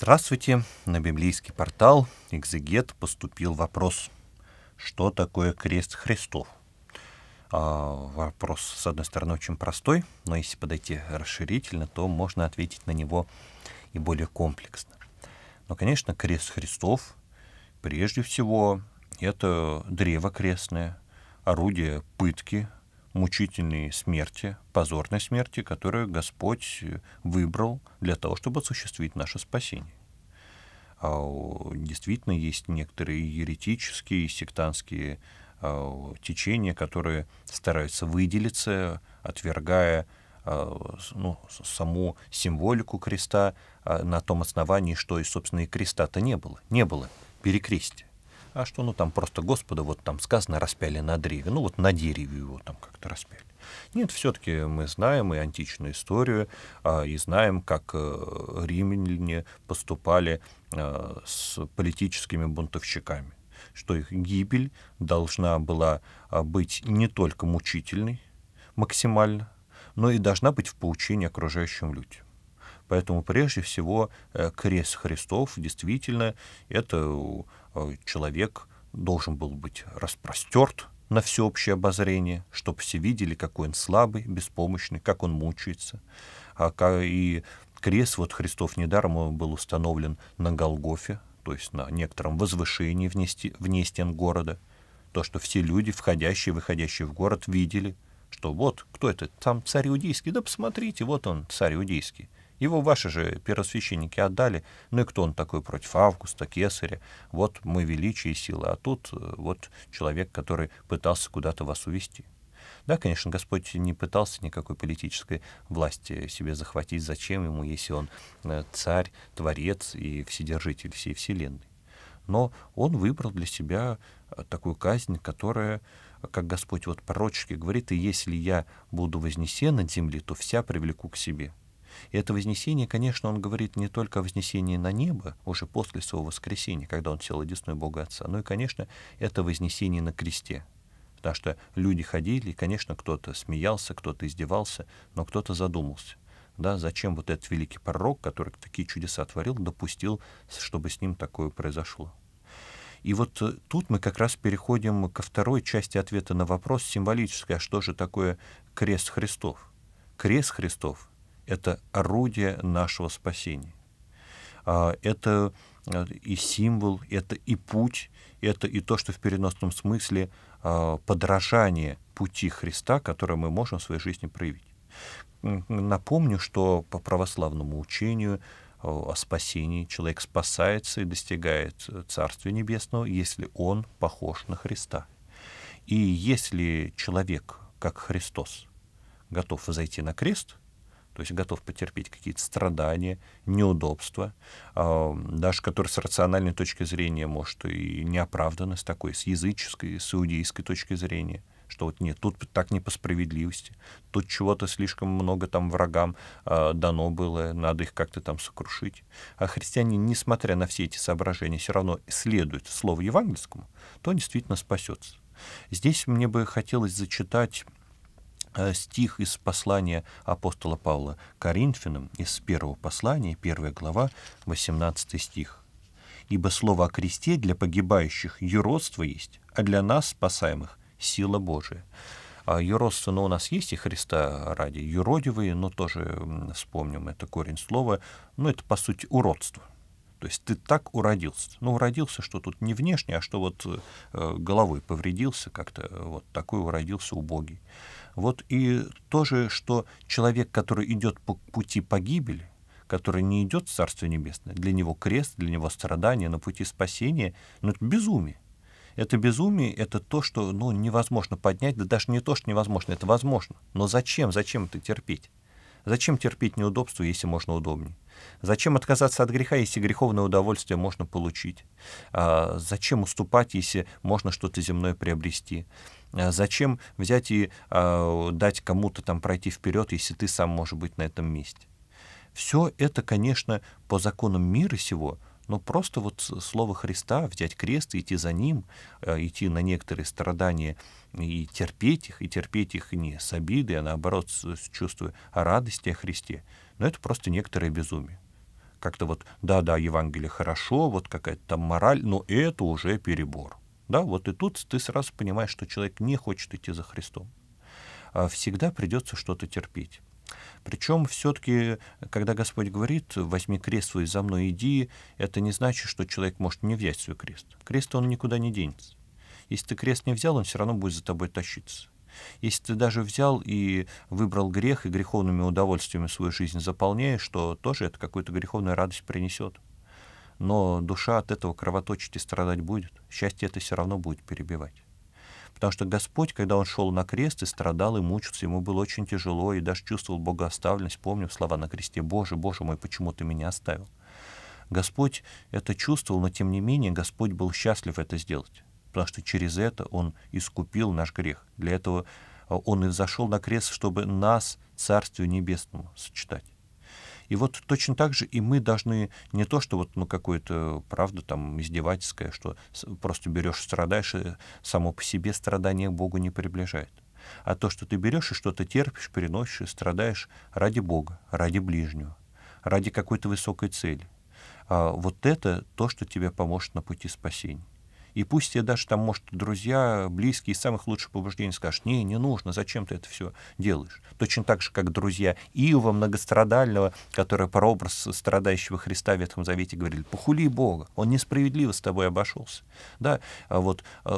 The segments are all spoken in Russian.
Здравствуйте! На библейский портал «Экзегет» поступил вопрос, что такое крест Христов? А, вопрос, с одной стороны, очень простой, но если подойти расширительно, то можно ответить на него и более комплексно. Но, конечно, крест Христов, прежде всего, это древо крестное, орудие пытки, мучительной смерти, позорной смерти, которую Господь э, выбрал для того, чтобы осуществить наше спасение. А, действительно, есть некоторые еретические, сектантские а, течения, которые стараются выделиться, отвергая а, ну, саму символику креста на том основании, что и, собственно, и креста-то не было. Не было перекрестия а что, ну, там просто Господа, вот там сказано, распяли на древе, ну, вот на дереве его там как-то распяли. Нет, все-таки мы знаем и античную историю, а, и знаем, как э, римляне поступали э, с политическими бунтовщиками, что их гибель должна была а, быть не только мучительной максимально, но и должна быть в поучении окружающим людям. Поэтому прежде всего э, крест Христов действительно это э, человек должен был быть распростерт на всеобщее обозрение, чтобы все видели, какой он слабый, беспомощный, как он мучается. А, и крест вот Христов недаром был установлен на Голгофе, то есть на некотором возвышении вне стен города. То, что все люди, входящие и выходящие в город, видели, что вот кто это, там царь иудейский, да посмотрите, вот он, царь иудейский. Его ваши же первосвященники отдали. Ну и кто он такой против Августа, Кесаря? Вот мы величие и сила, а тут э, вот человек, который пытался куда-то вас увести. Да, конечно, Господь не пытался никакой политической власти себе захватить. Зачем ему, если он э, царь, творец и вседержитель всей Вселенной? Но он выбрал для себя э, такую казнь, которая, как Господь вот пророчески говорит, и если я буду вознесен над земли, то вся привлеку к себе. И это вознесение, конечно, он говорит не только о вознесении на небо, уже после своего воскресения, когда он сел одесную Бога Отца, но и, конечно, это вознесение на кресте. Потому что люди ходили, и, конечно, кто-то смеялся, кто-то издевался, но кто-то задумался. Да, зачем вот этот великий пророк, который такие чудеса творил, допустил, чтобы с ним такое произошло? И вот э, тут мы как раз переходим ко второй части ответа на вопрос символический, а что же такое крест Христов? Крест Христов это орудие нашего спасения. А, это э, и символ, это и путь, это и то, что в переносном смысле а, подражание пути Христа, которое мы можем в своей жизни проявить. Напомню, что по православному учению э, о спасении человек спасается и достигает э, Царствия Небесного, если он похож на Христа. И если человек, как Христос, готов зайти на крест – то есть готов потерпеть какие-то страдания, неудобства, а, даже которые с рациональной точки зрения, может, и не оправданы, с такой, с языческой, с иудейской точки зрения что вот нет, тут так не по справедливости, тут чего-то слишком много там врагам а, дано было, надо их как-то там сокрушить. А христиане, несмотря на все эти соображения, все равно следуют слову евангельскому, то он действительно спасется. Здесь мне бы хотелось зачитать Э, стих из послания апостола Павла Коринфянам, из первого послания, первая глава, 18 стих. «Ибо слово о кресте для погибающих юродство есть, а для нас, спасаемых, сила Божия». А юродство, но ну, у нас есть и Христа ради юродивые, но тоже вспомним это корень слова, но это, по сути, уродство. То есть ты так уродился. Ну, уродился, что тут не внешне, а что вот э, головой повредился как-то, э, вот такой уродился убогий. Вот и то же, что человек, который идет по пути погибели, который не идет в Царство Небесное, для него крест, для него страдания на пути спасения, ну, это безумие. Это безумие, это то, что ну, невозможно поднять, да даже не то, что невозможно, это возможно. Но зачем, зачем это терпеть? Зачем терпеть неудобство, если можно удобнее? Зачем отказаться от греха, если греховное удовольствие можно получить? А, зачем уступать, если можно что-то земное приобрести? А, зачем взять и а, дать кому-то там пройти вперед, если ты сам можешь быть на этом месте? Все это, конечно, по законам мира сего, но просто вот слово Христа, взять крест, идти за ним, э, идти на некоторые страдания — и терпеть их, и терпеть их не с обидой, а наоборот с чувством радости о Христе. Но это просто некоторое безумие. Как-то вот, да-да, Евангелие хорошо, вот какая-то там мораль, но это уже перебор. Да, вот и тут ты сразу понимаешь, что человек не хочет идти за Христом. А всегда придется что-то терпеть. Причем все-таки, когда Господь говорит, возьми крест свой за мной, иди, это не значит, что человек может не взять свой крест. Крест он никуда не денется. Если ты крест не взял, он все равно будет за тобой тащиться. Если ты даже взял и выбрал грех, и греховными удовольствиями свою жизнь заполняешь, что тоже это какую-то греховную радость принесет. Но душа от этого кровоточить и страдать будет. Счастье это все равно будет перебивать. Потому что Господь, когда Он шел на крест и страдал, и мучился, ему было очень тяжело, и даже чувствовал богооставленность, Помню слова на кресте «Боже, Боже мой, почему Ты меня оставил?». Господь это чувствовал, но тем не менее Господь был счастлив это сделать потому что через это Он искупил наш грех. Для этого а, Он и взошел на крест, чтобы нас Царствию Небесному сочетать. И вот точно так же и мы должны не то, что вот ну, какое-то, правда, там издевательское, что просто берешь, страдаешь, и само по себе страдание Богу не приближает. А то, что ты берешь и что-то терпишь, переносишь и страдаешь ради Бога, ради ближнего, ради какой-то высокой цели. А вот это то, что тебе поможет на пути спасения. И пусть тебе даже там, может, друзья, близкие из самых лучших побуждений скажут, не, не нужно, зачем ты это все делаешь? Точно так же, как друзья Иова многострадального, который про образ страдающего Христа в Ветхом Завете говорили, похули Бога, он несправедливо с тобой обошелся. Да, а вот э,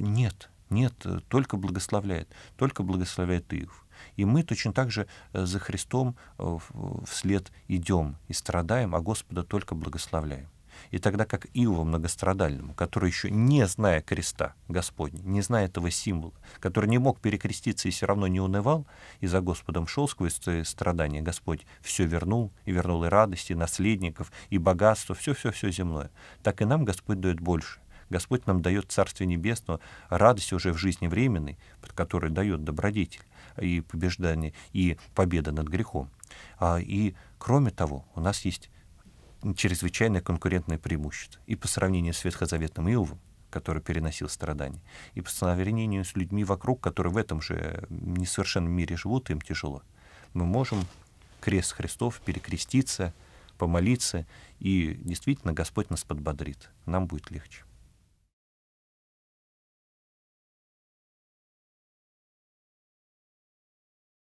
нет, нет, только благословляет, только благословляет Иов. И мы точно так же э, за Христом э, вслед идем и страдаем, а Господа только благословляем. И тогда как Иова многострадальному, который еще не зная креста Господня, не зная этого символа, который не мог перекреститься и все равно не унывал, и за Господом шел сквозь страдания, Господь все вернул, и вернул и радости, и наследников, и богатство, все-все-все земное. Так и нам Господь дает больше. Господь нам дает Царствие Небесное, радость уже в жизни временной, под которой дает добродетель и побеждание, и победа над грехом. А, и кроме того, у нас есть чрезвычайное конкурентное преимущество и по сравнению с ветхозаветным Иовом, который переносил страдания, и по сравнению с людьми вокруг, которые в этом же э, несовершенном мире живут, им тяжело. Мы можем крест Христов перекреститься, помолиться, и действительно Господь нас подбодрит, нам будет легче.